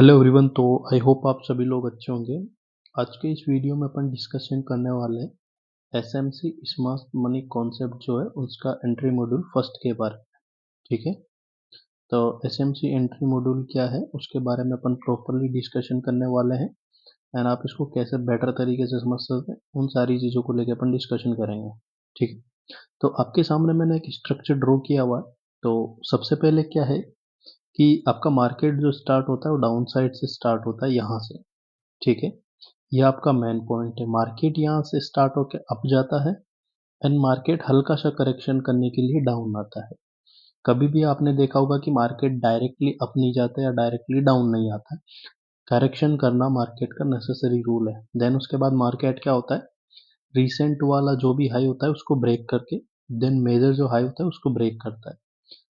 Hello everyone तो I hope आप सभी लोग अच्छे होंगे आज के इस वीडियो में अपन डिस्कशन करने वाले S M C smart money concept जो है उसका एंट्री मॉड्यूल फर्स्ट के बारे में ठीक है तो S M C entry module क्या है उसके बारे में अपन प्रॉपरली डिस्कशन करने वाले हैं एंड आप इसको कैसे बेटर तरीके से समझ सकते हैं उन सारी चीज़ों को लेकर अपन डिस्कशन करेंगे ठीक है तो आपके सामने मैंने एक स्ट्रक्चर ड्रॉ किया हुआ है तो सबसे पहले क्या है कि आपका मार्केट जो स्टार्ट होता है वो डाउन साइड से स्टार्ट होता है यहाँ से ठीक है ये आपका मेन पॉइंट है मार्केट यहाँ से स्टार्ट होकर अप जाता है एंड मार्केट हल्का सा करेक्शन करने के लिए डाउन आता है कभी भी आपने देखा होगा कि मार्केट डायरेक्टली अप नहीं जाता या डायरेक्टली डाउन नहीं आता है करेक्शन करना मार्केट का नेसेसरी रूल है देन उसके बाद मार्केट क्या होता है रिसेंट वाला जो भी हाई होता है उसको ब्रेक करके देन मेजर जो हाई होता है उसको ब्रेक करता है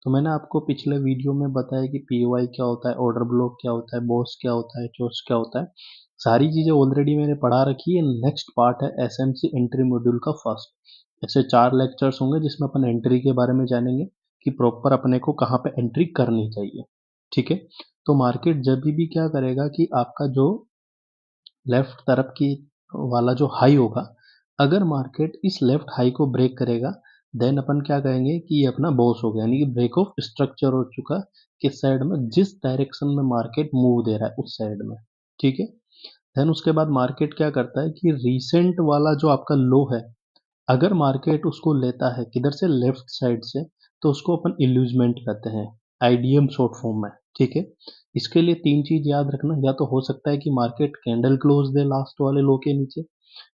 तो मैंने आपको पिछले वीडियो में बताया कि पी क्या होता है ऑर्डर ब्लॉक क्या होता है बॉस क्या होता है चोस क्या होता है सारी चीज़ें ऑलरेडी मैंने पढ़ा रखी है नेक्स्ट पार्ट है S M C entry module का फर्स्ट ऐसे चार लेक्चर्स होंगे जिसमें अपन एंट्री के बारे में जानेंगे कि प्रॉपर अपने को कहाँ पे एंट्री करनी चाहिए ठीक है तो मार्केट जब भी क्या करेगा कि आपका जो लेफ्ट तरफ की वाला जो हाई होगा अगर मार्केट इस लेफ्ट हाई को ब्रेक करेगा देन अपन क्या कहेंगे कि ये अपना बॉस हो गया यानी कि ब्रेक ऑफ स्ट्रक्चर हो चुका किस साइड में जिस डायरेक्शन में मार्केट मूव दे रहा है उस साइड में ठीक है देन उसके बाद मार्केट क्या करता है कि रिसेंट वाला जो आपका लो है अगर मार्केट उसको लेता है किधर से लेफ्ट साइड से तो उसको अपन इल्यूजमेंट कहते हैं आईडीएम शॉर्ट फॉर्म में ठीक है इसके लिए तीन चीज याद रखना या तो हो सकता है कि मार्केट कैंडल क्लोज दे लास्ट वाले लो के नीचे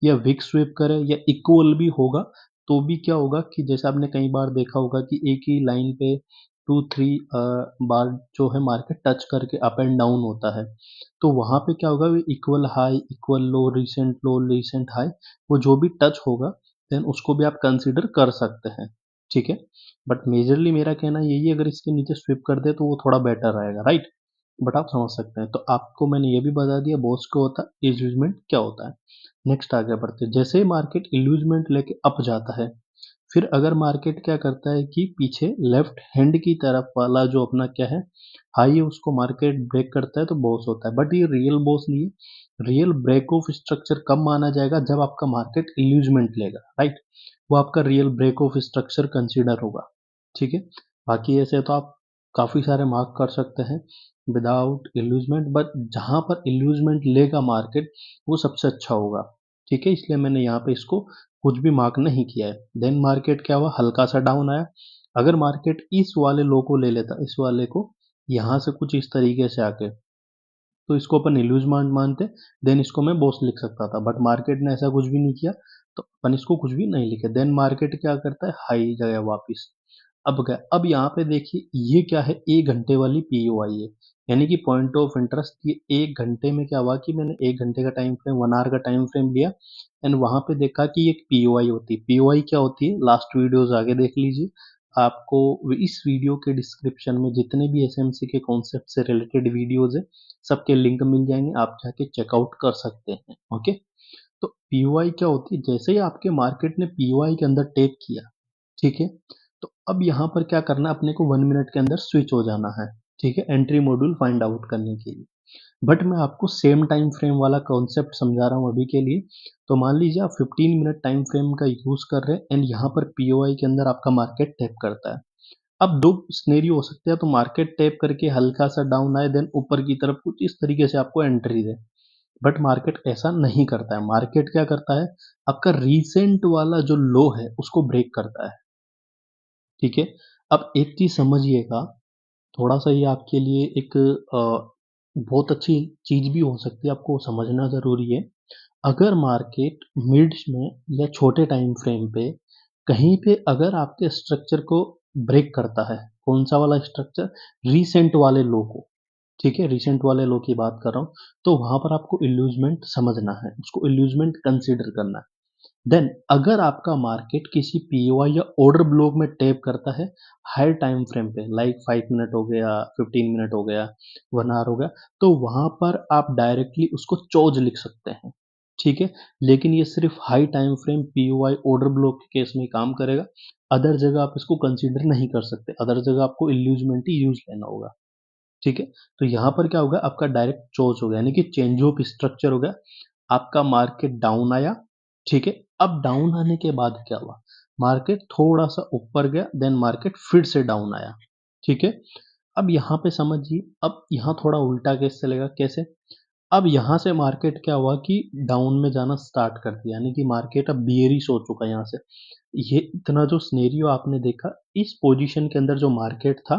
या विक स्वीप करे या इक्वल भी होगा तो भी क्या होगा कि जैसे आपने कई बार देखा होगा कि एक ही लाइन पे टू थ्री बार जो है मार्केट टच करके अप एंड डाउन होता है तो वहाँ पे क्या होगा equal high equal low recent low recent high वो जो भी टच होगा देन उसको भी आप कंसिडर कर सकते हैं ठीक है बट मेजरली मेरा कहना यही है अगर इसके नीचे स्विप कर दे तो वो थोड़ा बेटर रहेगा राइट बट आप समझ सकते हैं तो आपको मैंने ये भी बता दिया बोस को होता है इल्यूजमेंट क्या होता है नेक्स्ट आगे बढ़ते हैं जैसे ही मार्केट इल्यूजमेंट लेके अप जाता है फिर अगर मार्केट क्या करता है कि पीछे लेफ्ट हैंड की तरफ वाला जो अपना क्या है हाई है उसको मार्केट ब्रेक करता है तो बॉस होता है बट ये रियल बॉस नहीं है रियल ब्रेक ऑफ स्ट्रक्चर कब माना जाएगा जब आपका मार्केट इल्यूजमेंट लेगा राइट वो आपका real break of structure consider होगा ठीक है बाकी ऐसे तो आप काफ़ी सारे मार्क कर सकते हैं विदाउट इल्यूजमेंट बट जहाँ पर इल्यूजमेंट लेगा मार्केट वो सबसे अच्छा होगा ठीक है इसलिए मैंने यहाँ पे इसको कुछ भी मार्क नहीं किया है देन मार्केट क्या हुआ हल्का सा डाउन आया अगर मार्केट इस वाले लो को ले लेता इस वाले को यहाँ से कुछ इस तरीके से आके तो इसको अपन इल्यूजमेंट मानते देन इसको मैं बोस लिख सकता था बट मार्केट ने ऐसा कुछ भी नहीं किया तो अपन इसको कुछ भी नहीं लिखे देन मार्केट क्या करता है हाई जगह वापिस अब क्या अब यहाँ पे देखिए ये क्या है एक घंटे वाली पी आई है यानी कि पॉइंट ऑफ इंटरेस्ट ये एक घंटे में क्या हुआ कि मैंने एक घंटे का टाइम फ्रेम वन आवर का टाइम फ्रेम लिया एंड वहाँ पे देखा कि एक पी ओ आई होती है पी आई क्या होती है लास्ट वीडियोज आगे देख लीजिए आपको इस वीडियो के डिस्क्रिप्शन में जितने भी एस के कॉन्सेप्ट से रिलेटेड वीडियोज है सबके लिंक मिल जाएंगे आप जाके चेकआउट कर सकते हैं ओके तो पी क्या होती है जैसे ही आपके मार्केट ने पी के अंदर टेक किया ठीक है तो अब यहाँ पर क्या करना है अपने को वन मिनट के अंदर स्विच हो जाना है ठीक है एंट्री मॉड्यूल फाइंड आउट करने के लिए बट मैं आपको सेम टाइम फ्रेम वाला कॉन्सेप्ट समझा रहा हूँ अभी के लिए तो मान लीजिए आप फिफ्टीन मिनट टाइम फ्रेम का यूज़ कर रहे हैं एंड यहाँ पर पी के अंदर आपका मार्केट टैप करता है अब दो स्नेरी हो सकते हैं तो मार्केट टैप करके हल्का सा डाउन आए देन ऊपर की तरफ कुछ इस तरीके से आपको एंट्री दे बट मार्केट ऐसा नहीं करता है मार्केट क्या करता है आपका रीसेंट वाला जो लो है उसको ब्रेक करता है ठीक है अब एक चीज़ समझिएगा थोड़ा सा ये आपके लिए एक बहुत अच्छी चीज़ भी हो सकती है आपको समझना ज़रूरी है। अगर मार्केट मिड्स में या छोटे टाइम फ्रेम पे कहीं पे अगर आपके स्ट्रक्चर को ब्रेक करता है, कौन-सा वाला स्ट्रक्चर? रिसेंट वाले लो को, ठीक है? रिसेंट वाले लो की बात कर रहा हूँ, तो वहाँ पर आपको इल्यूज़मेंट समझना है, उसको इल्यूज़मेंट कंसीडर करना है। देन अगर आपका मार्केट किसी पी या ऑर्डर ब्लॉक में टैप करता है हाई टाइम फ्रेम पे लाइक फाइव मिनट हो गया फिफ्टीन मिनट हो गया वन आवर हो गया तो वहां पर आप डायरेक्टली उसको चौज लिख सकते हैं ठीक है लेकिन ये सिर्फ हाई टाइम फ्रेम पी ऑर्डर ब्लॉक के केस में काम करेगा अदर जगह आप इसको कंसिडर नहीं कर सकते अदर जगह आपको इल्यूजमेंट ही यूज लेना होगा ठीक है तो यहाँ पर क्या होगा आपका डायरेक्ट चोज हो गया यानी कि चेंज ऑफ स्ट्रक्चर हो गया आपका मार्केट डाउन आया ठीक है अब डाउन आने के बाद क्या हुआ मार्केट थोड़ा सा ऊपर गया देन मार्केट फिर से डाउन आया ठीक है अब यहाँ पे समझिए अब यहाँ थोड़ा उल्टा केस चलेगा कैसे अब यहाँ से मार्केट क्या हुआ कि डाउन में जाना स्टार्ट कर दिया यानी कि मार्केट अब बियरिश हो चुका है यहाँ से ये इतना जो स्नेरियो आपने देखा इस पोजीशन के अंदर जो मार्केट था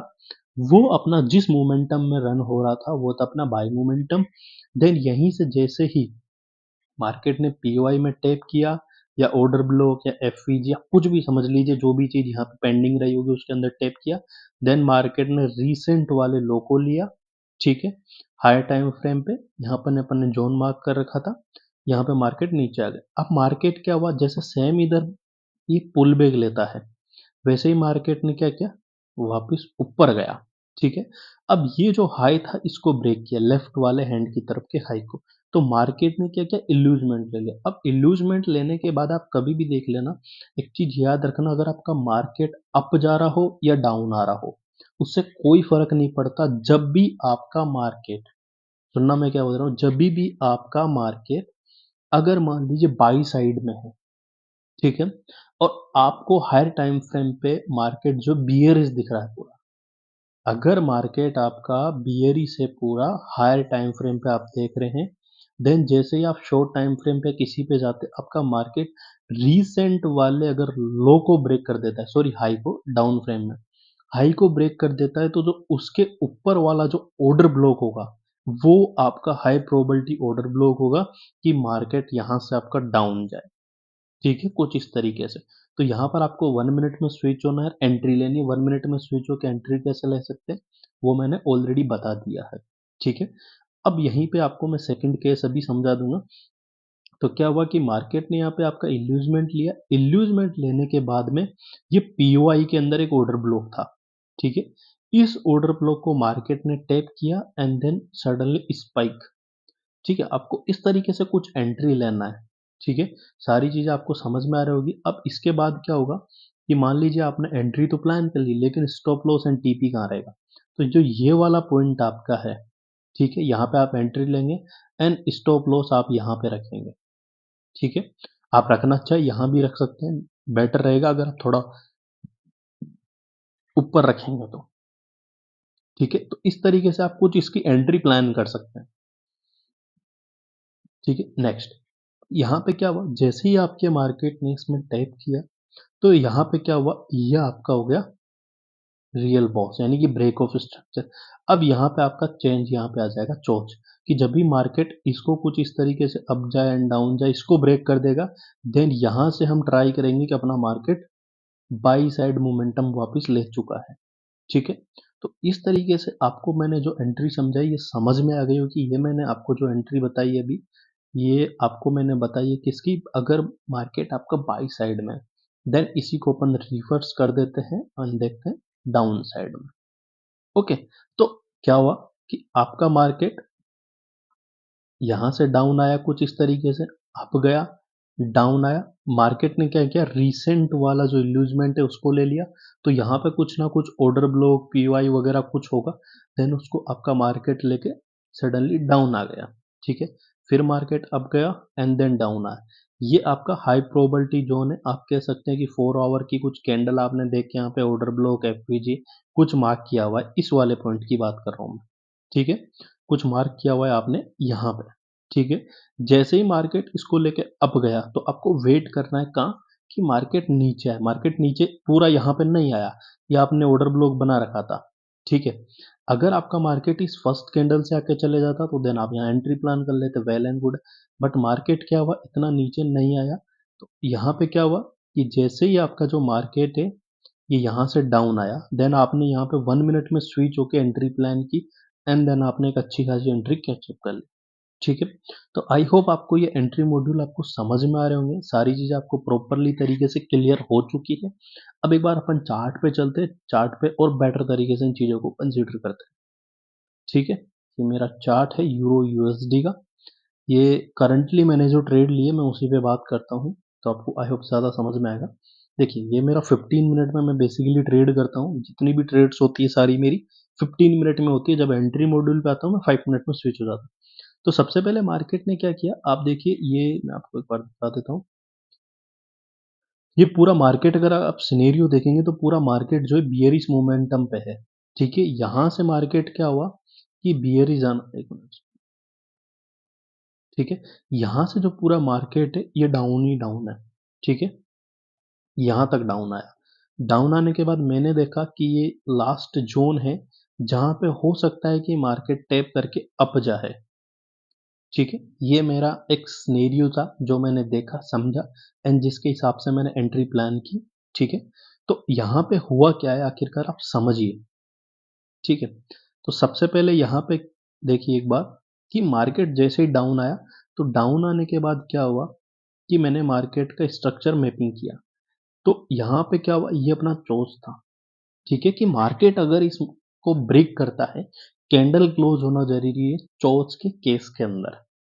वो अपना जिस मोमेंटम में रन हो रहा था वो था अपना बाय मोमेंटम देन यहीं से जैसे ही मार्केट ने पी में टैप किया या ऑर्डर ब्लॉक या एफ या कुछ भी समझ लीजिए जो भी चीज़ यहाँ पे पेंडिंग रही होगी उसके अंदर टैप किया देन मार्केट ने रीसेंट वाले लो को लिया ठीक है हाई टाइम फ्रेम पे यहाँ पर अपन ने जोन मार्क कर रखा था यहाँ पे मार्केट नीचे आ गया अब मार्केट क्या हुआ जैसे सेम इधर ये पुल बैग लेता है वैसे ही मार्केट ने क्या किया वापस ऊपर गया ठीक है अब ये जो हाई था इसको ब्रेक किया लेफ्ट वाले हैंड की तरफ के हाई को तो मार्केट में क्या क्या इल्यूजमेंट ले लिया अब इल्यूजमेंट लेने के बाद आप कभी भी देख लेना एक चीज़ याद रखना अगर आपका मार्केट अप जा रहा हो या डाउन आ रहा हो उससे कोई फर्क नहीं पड़ता जब भी आपका मार्केट सुनना मैं क्या बोल रहा हूँ जब भी आपका मार्केट अगर मान लीजिए बाई साइड में है ठीक है और आपको हायर टाइम फ्रेम पे मार्केट जो बियरिस दिख रहा है पूरा अगर मार्केट आपका बियरी से पूरा हायर टाइम फ्रेम पे आप देख रहे हैं देन जैसे ही आप शॉर्ट टाइम फ्रेम पे किसी पे जाते आपका मार्केट रीसेंट वाले अगर लो को ब्रेक कर देता है सॉरी हाई को डाउन फ्रेम में हाई को ब्रेक कर देता है तो जो उसके ऊपर वाला जो ऑर्डर ब्लॉक होगा वो आपका हाई प्रोबेबिलिटी ऑर्डर ब्लॉक होगा कि मार्केट यहां से आपका डाउन जाए ठीक है कुछ इस तरीके से तो यहाँ पर आपको वन मिनट में स्विच होना है एंट्री लेनी है वन मिनट में स्विच होकर एंट्री कैसे ले सकते हैं वो मैंने ऑलरेडी बता दिया है ठीक है अब यहीं पे आपको मैं सेकंड केस अभी समझा दूंगा तो क्या हुआ कि मार्केट ने यहाँ पे आपका इल्यूजमेंट लिया इल्यूजमेंट लेने के बाद में ये पीओआई के अंदर एक ऑर्डर ब्लॉक था ठीक है इस ऑर्डर ब्लॉक को मार्केट ने टैप किया एंड देन सडनली स्पाइक ठीक है आपको इस तरीके से कुछ एंट्री लेना है ठीक है सारी चीज़ें आपको समझ में आ रही होगी अब इसके बाद क्या होगा कि मान लीजिए आपने एंट्री तो प्लान कर ली लेकिन स्टॉप लॉस एंड टीपी कहाँ रहेगा तो जो ये वाला पॉइंट आपका है ठीक है यहाँ पे आप एंट्री लेंगे एंड स्टॉप लॉस आप यहाँ पे रखेंगे ठीक है आप रखना चाहे अच्छा यहाँ भी रख सकते हैं बेटर रहेगा अगर आप थोड़ा ऊपर रखेंगे तो ठीक है तो इस तरीके से आप कुछ इसकी एंट्री प्लान कर सकते हैं ठीक है नेक्स्ट यहाँ पे क्या हुआ जैसे ही आपके मार्केट ने इसमें टाइप किया तो यहाँ पे क्या हुआ यह आपका हो गया रियल बॉस यानी कि ब्रेक ऑफ स्ट्रक्चर अब यहाँ पे आपका चेंज यहाँ पे आ जाएगा चौच कि जब भी मार्केट इसको कुछ इस तरीके से अप जाए एंड डाउन जाए इसको ब्रेक कर देगा देन यहाँ से हम ट्राई करेंगे कि अपना मार्केट बाई साइड मोमेंटम वापस ले चुका है ठीक है तो इस तरीके से आपको मैंने जो एंट्री समझाई ये समझ में आ गई हो कि ये मैंने आपको जो एंट्री बताई अभी ये आपको मैंने बताई है किसकी अगर मार्केट आपका बाई साइड में देन इसी को अपन रिवर्स कर देते हैं देखते हैं डाउन साइड में ओके तो क्या हुआ कि आपका मार्केट यहां से डाउन आया कुछ इस तरीके से अप गया डाउन आया मार्केट ने क्या किया रीसेंट वाला जो इल्यूजमेंट है उसको ले लिया तो यहां पे कुछ ना कुछ ऑर्डर ब्लॉक पीवाई वगैरह कुछ होगा देन उसको आपका मार्केट लेके सडनली डाउन आ गया ठीक है फिर मार्केट अप गया एंड देन डाउन आया ये आपका हाई प्रोबेबिलिटी जोन है आप कह सकते हैं कि फोर आवर की कुछ कैंडल आपने देख के यहाँ पे ऑर्डर ब्लॉक एफ कुछ मार्क किया हुआ है इस वाले पॉइंट की बात कर रहा हूँ मैं ठीक है कुछ मार्क किया हुआ है आपने यहाँ पे ठीक है जैसे ही मार्केट इसको लेके अप गया तो आपको वेट करना है कहाँ कि मार्केट नीचे है मार्केट नीचे पूरा यहाँ पे नहीं आया या आपने ऑर्डर ब्लॉक बना रखा था ठीक है अगर आपका मार्केट इस फर्स्ट कैंडल से आके चले जाता तो देन आप यहाँ एंट्री प्लान कर लेते well and good but market क्या हुआ इतना नीचे नहीं आया तो यहाँ पे क्या हुआ कि जैसे ही आपका जो मार्केट है ये यहाँ से डाउन आया देन आपने यहाँ पे वन मिनट में स्विच होके एंट्री प्लान की एंड देन आपने एक अच्छी खासी एंट्री कैचअप कर ली ठीक है तो आई होप आपको ये एंट्री मॉड्यूल आपको समझ में आ रहे होंगे सारी चीज़ें आपको प्रॉपरली तरीके से क्लियर हो चुकी है अब एक बार अपन चार्ट पे चलते चार्ट पे और बेटर तरीके से इन चीज़ों को कंसिडर करते ठीक है ये मेरा चार्ट है यूरो यूएसडी का ये करंटली मैंने जो ट्रेड लिए मैं उसी पे बात करता हूँ तो आपको आई होप ज़्यादा समझ में आएगा देखिए ये मेरा 15 मिनट में मैं बेसिकली ट्रेड करता हूँ जितनी भी ट्रेड्स होती है सारी मेरी 15 मिनट में होती है जब एंट्री मॉड्यूल पे आता हूँ मैं फाइव मिनट में स्विच हो जाता हूँ तो सबसे पहले मार्केट ने क्या किया आप देखिए ये मैं आपको एक बार बता देता हूँ ये पूरा मार्केट अगर आप सिनेरियो देखेंगे तो पूरा मार्केट जो है बियरिस मोमेंटम पे है ठीक है यहां से मार्केट क्या हुआ कि बियरिस आना एक मिनट ठीक है यहां से जो पूरा मार्केट है ये डाउन ही डाउन है ठीक है यहां तक डाउन आया डाउन आने के बाद मैंने देखा कि ये लास्ट जोन है जहां पे हो सकता है कि मार्केट टैप करके अप जाए ठीक है ये मेरा एक स्नेरियो था जो मैंने देखा समझा एंड जिसके हिसाब से मैंने एंट्री प्लान की ठीक है तो यहाँ पे हुआ क्या है आखिरकार आप समझिए ठीक है तो सबसे पहले यहाँ पे देखिए एक बार कि मार्केट जैसे ही डाउन आया तो डाउन आने के बाद क्या हुआ कि मैंने मार्केट का स्ट्रक्चर मैपिंग किया तो यहाँ पे क्या हुआ ये अपना चोस था ठीक है कि मार्केट अगर इसको ब्रेक करता है कैंडल क्लोज होना जरूरी है चौच के केस के अंदर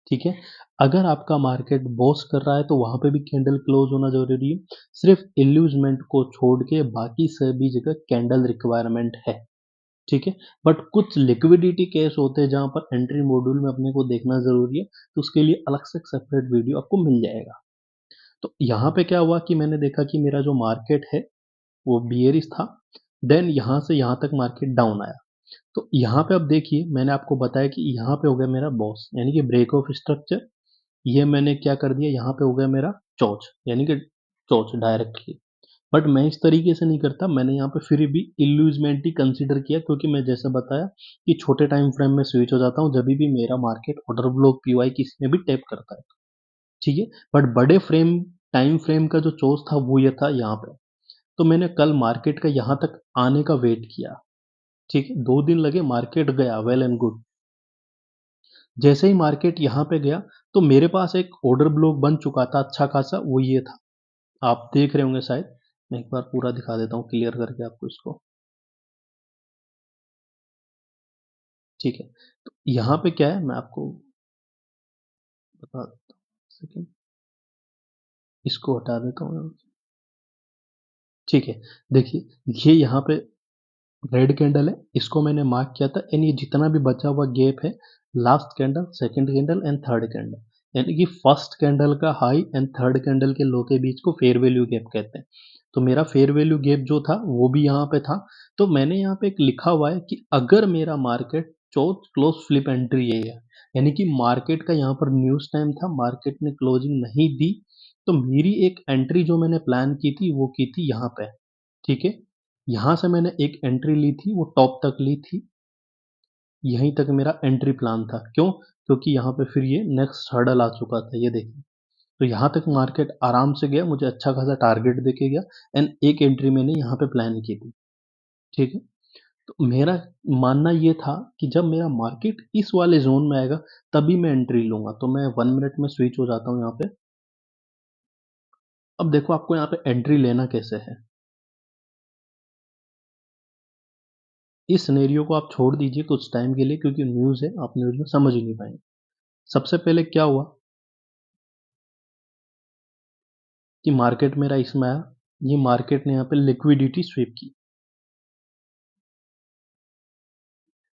ठीक है अगर आपका मार्केट बॉस कर रहा है तो वहां पे भी कैंडल क्लोज होना जरूरी है सिर्फ इल्यूजमेंट को छोड़ के बाकी सभी जगह कैंडल रिक्वायरमेंट है ठीक है बट कुछ लिक्विडिटी केस होते हैं जहां पर एंट्री मॉड्यूल में अपने को देखना जरूरी है तो उसके लिए अलग से सेपरेट वीडियो आपको मिल जाएगा तो यहाँ पे क्या हुआ कि मैंने देखा कि मेरा जो मार्केट है वो बियरिस था देन यहां से यहाँ तक मार्केट डाउन आया तो यहाँ पे आप देखिए मैंने आपको बताया कि यहाँ पे हो गया मेरा बॉस यानी कि ब्रेक ऑफ स्ट्रक्चर ये मैंने क्या कर दिया यहाँ पे हो गया मेरा चौच यानी कि चौच डायरेक्टली बट मैं इस तरीके से नहीं करता मैंने यहाँ पे फिर भी इल्यूजमेंट ही कंसिडर किया क्योंकि मैं जैसे बताया कि छोटे टाइम फ्रेम में स्विच हो जाता हूँ जब भी मेरा मार्केट ऑर्डर ब्लॉक पीवाई किसी में भी टैप करता है ठीक है बट बड़े फ्रेम टाइम फ्रेम का जो चोज था वो ये था यहाँ पे तो मैंने कल मार्केट का यहाँ तक आने का वेट किया ठीक है दो दिन लगे मार्केट गया वेल एंड गुड जैसे ही मार्केट यहां पे गया तो मेरे पास एक ऑर्डर ब्लॉक बन चुका था अच्छा खासा वो ये था आप देख रहे होंगे शायद मैं एक बार पूरा दिखा देता हूँ क्लियर करके आपको इसको ठीक है तो यहां पे क्या है मैं आपको बता देता हूँ इसको हटा देता हूँ ठीक है देखिए ये यहाँ पे रेड कैंडल है इसको मैंने मार्क किया था एंड ये जितना भी बचा हुआ गैप है last candle second candle and third candle यानी कि फर्स्ट कैंडल का हाई एंड थर्ड कैंडल के लो के बीच को फेयर वैल्यू गैप कहते हैं तो मेरा फेयर वैल्यू गैप जो था वो भी यहाँ पे था तो मैंने यहाँ पे एक लिखा हुआ है कि अगर मेरा मार्केट चौथ क्लोज फ्लिप एंट्री है यानी कि मार्केट का यहाँ पर न्यूज टाइम था मार्केट ने क्लोजिंग नहीं दी तो मेरी एक एंट्री जो मैंने प्लान की थी वो की थी यहाँ पे ठीक है यहां से मैंने एक एंट्री ली थी वो टॉप तक ली थी यहीं तक मेरा एंट्री प्लान था क्यों क्योंकि यहाँ पे फिर ये नेक्स्ट हर्डल आ चुका था ये देखिए तो यहां तक मार्केट आराम से गया मुझे अच्छा खासा टारगेट देखे गया एंड एक एंट्री मैंने यहाँ पे प्लान की थी ठीक है तो मेरा मानना ये था कि जब मेरा मार्केट इस वाले जोन में आएगा तभी मैं एंट्री लूंगा तो मैं वन मिनट में स्विच हो जाता हूँ यहाँ पे अब देखो आपको यहाँ पे एंट्री लेना कैसे है इस सिनेरियो को आप छोड़ दीजिए कुछ टाइम के लिए क्योंकि न्यूज़ है आप न्यूज़ में समझ ही नहीं पाएंगे सबसे पहले क्या हुआ कि मार्केट मेरा इसमें आया ये मार्केट ने यहाँ पे लिक्विडिटी स्वीप की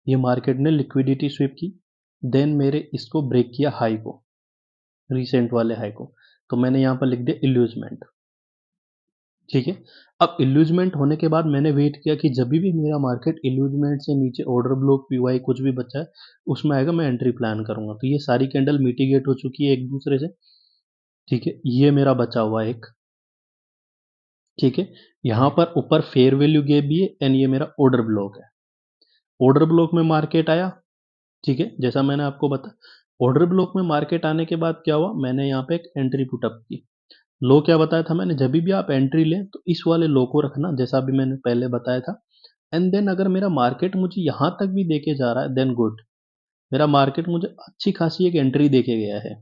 ये मार्केट ने लिक्विडिटी स्वीप की देन मेरे इसको ब्रेक किया हाई को रिसेंट वाले हाई को तो मैंने यहाँ पर लिख दिया इल्यूजमेंट ठीक है अब इल्यूजमेंट होने के बाद मैंने वेट किया कि जब भी मेरा मार्केट इल्यूजमेंट से नीचे ऑर्डर ब्लॉक पी कुछ भी बचा है उसमें आएगा मैं एंट्री प्लान करूंगा तो ये सारी कैंडल मिटिगेट हो चुकी है एक दूसरे से ठीक है ये मेरा बचा हुआ एक ठीक है यहां पर ऊपर फेयर वैल्यू गेप भी है एंड ये मेरा ऑर्डर ब्लॉक है ऑर्डर ब्लॉक में मार्केट आया ठीक है जैसा मैंने आपको बताया ऑर्डर ब्लॉक में मार्केट आने के बाद क्या हुआ मैंने यहाँ पे एक एंट्री पुटअप की लो क्या बताया था मैंने जब भी आप एंट्री लें तो इस वाले लो को रखना जैसा भी मैंने पहले बताया था एंड देन अगर मेरा मार्केट मुझे यहाँ तक भी देके जा रहा है देन गुड मेरा मार्केट मुझे अच्छी खासी एक एंट्री देके गया है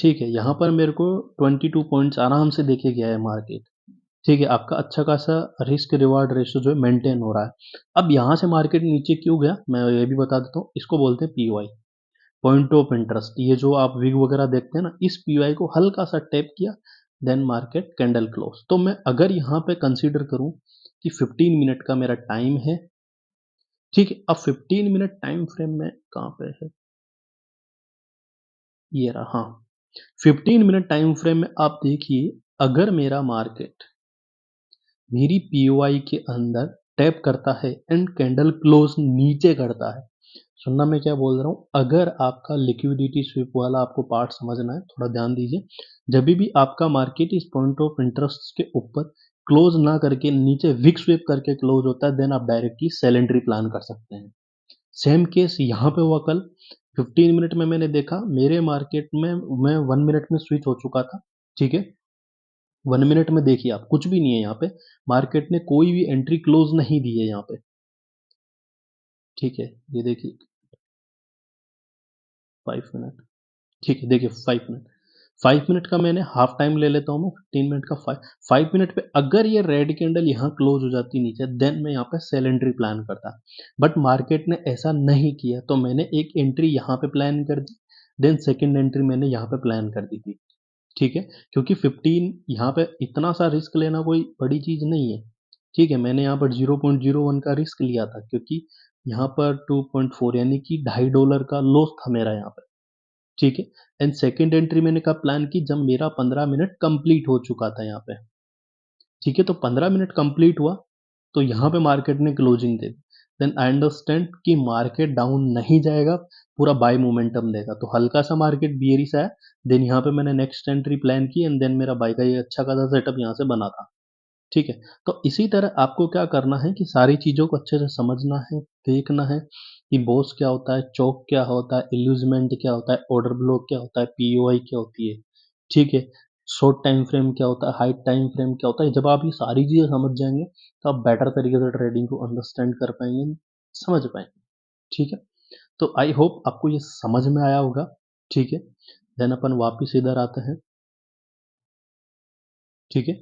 ठीक है यहाँ पर मेरे को 22 पॉइंट्स आराम से देखे गया है मार्केट ठीक है आपका अच्छा खासा रिस्क रिवार्ड रेशो जो है मेंटेन हो रहा है अब यहाँ से मार्केट नीचे क्यों गया मैं ये भी बता देता हूँ इसको बोलते हैं वाई पॉइंट ऑफ इंटरेस्ट ये जो आप विग वगैरह देखते हैं ना इस पी को हल्का सा टैप किया देन मार्केट कैंडल क्लोज तो मैं अगर यहाँ पे कंसिडर करूँ कि 15 मिनट का मेरा टाइम है ठीक है अब 15 मिनट टाइम फ्रेम में कहाँ पे है ये रहा हाँ 15 मिनट टाइम फ्रेम में आप देखिए अगर मेरा मार्केट मेरी पीओआई के अंदर टैप करता है एंड कैंडल क्लोज नीचे करता है सुनना मैं क्या बोल रहा हूँ अगर आपका लिक्विडिटी स्वीप वाला आपको पार्ट समझना है थोड़ा ध्यान दीजिए जब भी आपका मार्केट इस पॉइंट ऑफ इंटरेस्ट के ऊपर क्लोज ना करके नीचे विक स्वीप करके क्लोज होता है देन आप डायरेक्टली सेल प्लान कर सकते हैं सेम केस यहाँ पे हुआ कल 15 मिनट में मैंने देखा मेरे मार्केट में मैं वन मिनट में स्विच हो चुका था ठीक है वन मिनट में देखिए आप कुछ भी नहीं है यहाँ पे मार्केट ने कोई भी एंट्री क्लोज नहीं दी है यहाँ पे ठीक है ये देखिए फाइव मिनट ठीक है देखिए फाइव मिनट फाइव मिनट का मैंने हाफ टाइम ले लेता हूं मैं फिफ्टीन मिनट का फाइव फाइव मिनट पे अगर ये रेड कैंडल यहाँ क्लोज हो जाती नीचे देन मैं यहाँ पे सेल एंट्री प्लान करता बट मार्केट ने ऐसा नहीं किया तो मैंने एक एंट्री यहाँ पे प्लान कर दी देन सेकेंड एंट्री मैंने यहाँ पे प्लान कर दी थी ठीक है क्योंकि फिफ्टीन यहाँ पे इतना सा रिस्क लेना कोई बड़ी चीज़ नहीं है ठीक है मैंने यहाँ पर जीरो का रिस्क लिया था क्योंकि यहाँ पर 2.4 यानी कि ढाई डॉलर का लॉस था मेरा यहाँ पर ठीक है एंड सेकेंड एंट्री मैंने कहा प्लान की जब मेरा पंद्रह मिनट कंप्लीट हो चुका था यहाँ पे ठीक है तो पंद्रह मिनट कंप्लीट हुआ तो यहाँ पे मार्केट ने क्लोजिंग दे दी देन आई अंडरस्टैंड कि मार्केट डाउन नहीं जाएगा पूरा बाय मोमेंटम देगा तो हल्का सा मार्केट बियरिस आया देन यहाँ पे मैंने नेक्स्ट एंट्री प्लान की एंड देन मेरा बाई का ये अच्छा खासा सेटअप यहाँ से बना था ठीक है, तो इसी तरह आपको क्या करना है कि सारी चीज़ों को अच्छे से समझना है, देखना है कि बोस क्या होता है, चौक क्या होता है, एल्यूजमेंट क्या होता है, ऑर्डर ब्लॉक क्या होता है, पीओआई क्या होती है, ठीक है? शॉर्ट टाइम फ्रेम क्या होता है, हाई टाइम फ्रेम क्या होता है, जब आप ये सारी चीज़ें समझ जाएंगे तो आप बेटर तरीके से ट्रेडिंग को अंडरस्टैंड कर पाएंगे समझ पाएंगे ठीक है? तो आई होप आपको ये समझ में आया होगा, ठीक है? देन अपन वापिस इधर आते हैं। ठीक है?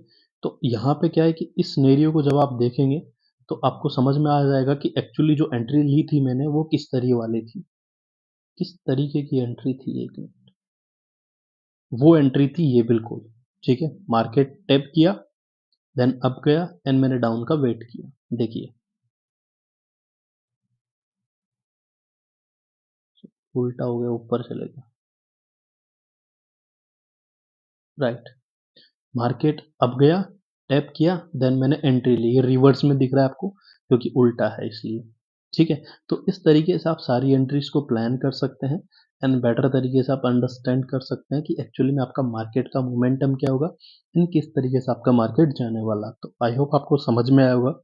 तो यहाँ पे क्या है कि इस सिनेरियो को जब आप देखेंगे तो आपको समझ में आ जाएगा कि एक्चुअली जो एंट्री ली थी मैंने वो किस तरीके वाली थी किस तरीके की एंट्री थी एक मिनट वो एंट्री थी ये बिल्कुल ठीक है मार्केट टैप किया देन अप गया एंड मैंने डाउन का वेट किया देखिए उल्टा हो गया ऊपर चले गया राइट मार्केट अप गया टैप किया देन मैंने एंट्री ली ये रिवर्स में दिख रहा है आपको क्योंकि उल्टा है इसलिए ठीक है तो इस तरीके से आप सारी एंट्रीज को प्लान कर सकते हैं एंड बेटर तरीके से आप अंडरस्टैंड कर सकते हैं कि एक्चुअली में आपका मार्केट का मोमेंटम क्या होगा एंड किस तरीके से आपका मार्केट जाने वाला तो आई होप आपको समझ में आया होगा